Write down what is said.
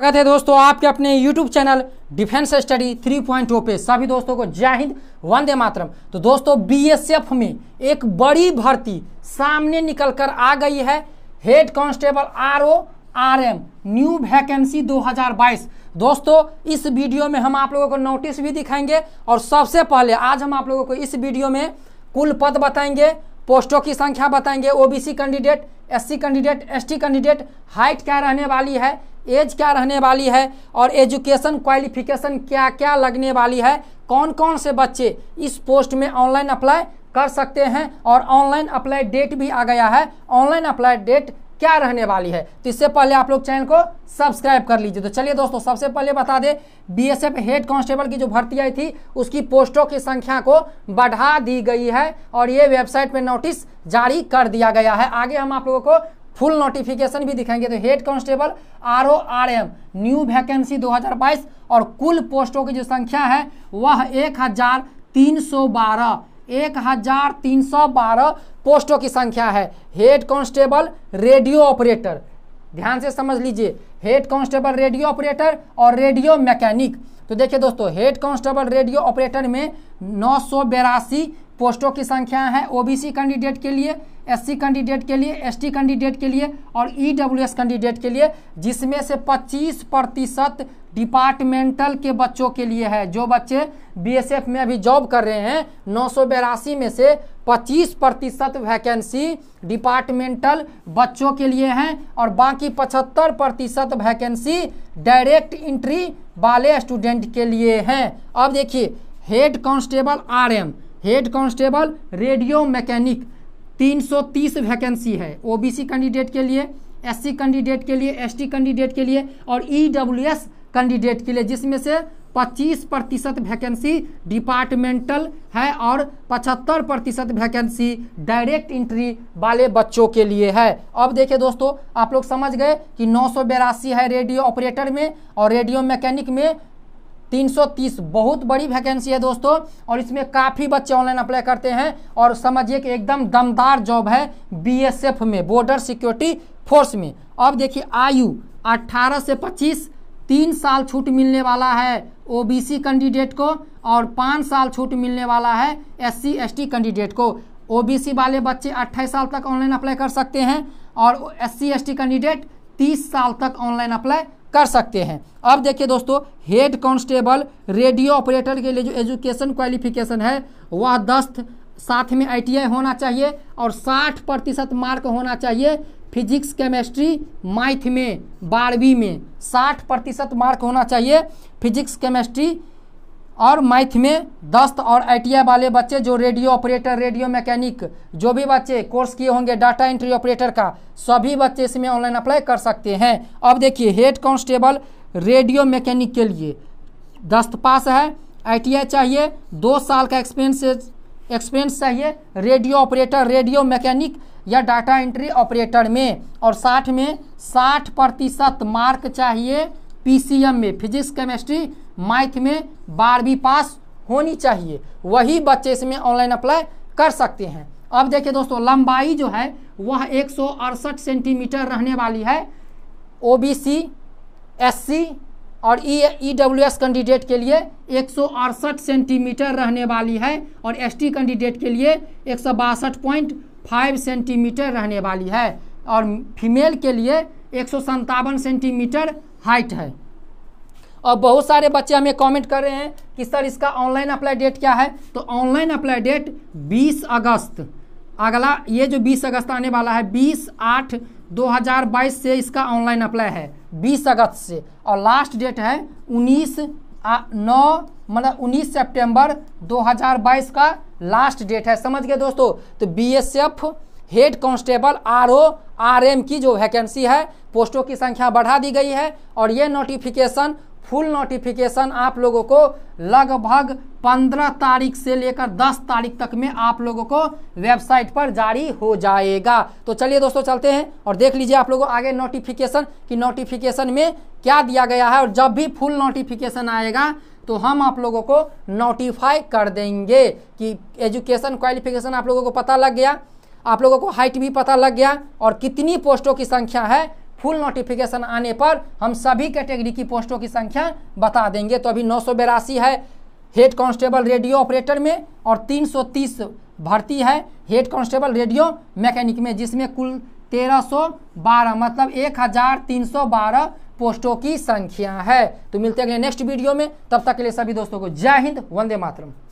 स्वागत है दोस्तों आपके अपने YouTube चैनल डिफेंस स्टडी 3.0 पे सभी दोस्तों को जय हिंद वंदे मातरम तो दोस्तों बीएसएफ में एक बड़ी भर्ती सामने निकल कर आ गई है head constable R O R M new vacancy 2022 दोस्तों इस वीडियो में हम आप लोगों को नोटिस भी दिखाएंगे और सबसे पहले आज हम आप लोगों को इस वीडियो में कुल पद बताएंगे पोस्टों की संख्या बताएंगे OBC candidate SC candidate ST candidate height क्या रहने वाली है एज क्या रहने वाली है और एजुकेशन क्वालिफिकेशन क्या क्या लगने वाली है कौन कौन से बच्चे इस पोस्ट में ऑनलाइन अप्लाई कर सकते हैं और ऑनलाइन अप्लाई डेट भी आ गया है ऑनलाइन अप्लाई डेट क्या रहने वाली है तो इससे पहले आप लोग चैनल को सब्सक्राइब कर लीजिए तो चलिए दोस्तों सबसे पहले बता दें बीएसएफ हेड कांस्टेबल की जो भर्ती आई थी उसकी पोस्टों की संख्या को बढ़ा दी गई है और ये वेबसाइट पे नोटिस जारी कर दिया गया है आगे हम आप लोगों को फुल नोटिफिकेशन भी दिखाएंगे तो head constable R O R M new vacancy 2022 और कुल पोस्टों की जो संख्या है वह एक हजार तीन सौ बारह एक हजार तीन सौ बारह पोस्टों की संख्या है हेड कांस्टेबल रेडियो ऑपरेटर ध्यान से समझ लीजिए हेड कांस्टेबल रेडियो ऑपरेटर और रेडियो मैकेनिक तो देखिए दोस्तों हेड कांस्टेबल रेडियो ऑपरेटर में नौ पोस्टों की संख्या है ओबीसी कैंडिडेट के लिए एससी कैंडिडेट के लिए एसटी कैंडिडेट के लिए और ईडब्ल्यूएस कैंडिडेट के लिए जिसमें से 25 प्रतिशत डिपार्टमेंटल के बच्चों के लिए है जो बच्चे बीएसएफ में अभी जॉब कर रहे हैं नौ में से 25 प्रतिशत वैकेंसी डिपार्टमेंटल बच्चों के लिए हैं और बाकी 75 प्रतिशत वैकेंसी डायरेक्ट इंट्री वाले स्टूडेंट के लिए हैं अब देखिए head constable RM head constable radio mechanic 330 vacancy है ओबीसी कैंडिडेट के लिए एससी कैंडिडेट के लिए एसटी कैंडिडेट के लिए और ईडब्ल्यूएस e कैंडिडेट के लिए जिसमें से 25 प्रतिशत वैकेंसी डिपार्टमेंटल है और 75 प्रतिशत वैकेंसी डायरेक्ट इंट्री वाले बच्चों के लिए है अब देखिए दोस्तों आप लोग समझ गए कि नौ है रेडियो ऑपरेटर में और रेडियो मैकेनिक में 330 बहुत बड़ी वैकेंसी है दोस्तों और इसमें काफ़ी बच्चे ऑनलाइन अप्लाई करते हैं और समझिए कि एकदम दमदार जॉब है बीएसएफ में बॉर्डर सिक्योरिटी फोर्स में अब देखिए आयु 18 से 25 तीन साल छूट मिलने वाला है ओबीसी कैंडिडेट को और पाँच साल छूट मिलने वाला है एस सी कैंडिडेट को ओ वाले बच्चे अट्ठाईस साल तक ऑनलाइन अप्लाई कर सकते हैं और एस सी कैंडिडेट तीस साल तक ऑनलाइन अप्लाई कर सकते हैं अब देखिए दोस्तों हेड कांस्टेबल रेडियो ऑपरेटर के लिए जो एजुकेशन क्वालिफिकेशन है वह दस साथ में आईटीआई होना चाहिए और 60 प्रतिशत मार्क होना चाहिए फिजिक्स केमिस्ट्री माइथ में बारहवीं में 60 प्रतिशत मार्क होना चाहिए फिजिक्स केमिस्ट्री और मैथ में दस्त और आई वाले बच्चे जो रेडियो ऑपरेटर रेडियो मैकेनिक जो भी बच्चे कोर्स किए होंगे डाटा एंट्री ऑपरेटर का सभी बच्चे इसमें ऑनलाइन अप्लाई कर सकते हैं अब देखिए हेड कांस्टेबल रेडियो मैकेनिक के लिए दस्त पास है आई चाहिए दो साल का एक्सपीरियंस एक्सपीरियंस चाहिए रेडियो ऑपरेटर रेडियो मैकेनिक या डाटा एंट्री ऑपरेटर में और साठ में साठ प्रतिशत मार्क चाहिए पीसीएम में फिजिक्स केमिस्ट्री माइथ में बारहवीं पास होनी चाहिए वही बच्चे इसमें ऑनलाइन अप्लाई कर सकते हैं अब देखिए दोस्तों लंबाई जो है वह एक सेंटीमीटर रहने वाली है O B C S C और E E W S candidate के लिए एक सेंटीमीटर रहने वाली है और एस टी कैंडिडेट के लिए एक सेंटीमीटर रहने वाली है और फीमेल के लिए एक सेंटीमीटर हाइट है और बहुत सारे बच्चे हमें कमेंट कर रहे हैं कि सर इसका ऑनलाइन अप्लाई डेट क्या है तो ऑनलाइन अप्लाई डेट 20 अगस्त अगला ये जो 20 अगस्त आने वाला है 20 आठ 2022 से इसका ऑनलाइन अप्लाई है 20 अगस्त से और लास्ट डेट है 19 नौ मतलब 19 सितंबर 2022 का लास्ट डेट है समझ गए दोस्तों तो बी हेड कांस्टेबल आर आरएम की जो वैकेंसी है पोस्टों की संख्या बढ़ा दी गई है और ये नोटिफिकेशन फुल नोटिफिकेशन आप लोगों को लगभग 15 तारीख से लेकर 10 तारीख तक में आप लोगों को वेबसाइट पर जारी हो जाएगा तो चलिए दोस्तों चलते हैं और देख लीजिए आप लोगों आगे नोटिफिकेशन कि नोटिफिकेशन में क्या दिया गया है और जब भी फुल नोटिफिकेशन आएगा तो हम आप लोगों को नोटिफाई कर देंगे कि एजुकेशन क्वालिफिकेशन आप लोगों को पता लग गया आप लोगों को हाइट भी पता लग गया और कितनी पोस्टों की संख्या है फुल नोटिफिकेशन आने पर हम सभी कैटेगरी की पोस्टों की संख्या बता देंगे तो अभी नौ है हेड कांस्टेबल रेडियो ऑपरेटर में और 330 भर्ती है हेड कांस्टेबल रेडियो मैकेनिक में जिसमें कुल 1312 मतलब 1312 पोस्टों की संख्या है तो मिलते हैं नेक्स्ट वीडियो में तब तक के लिए सभी दोस्तों को जय हिंद वंदे मातरम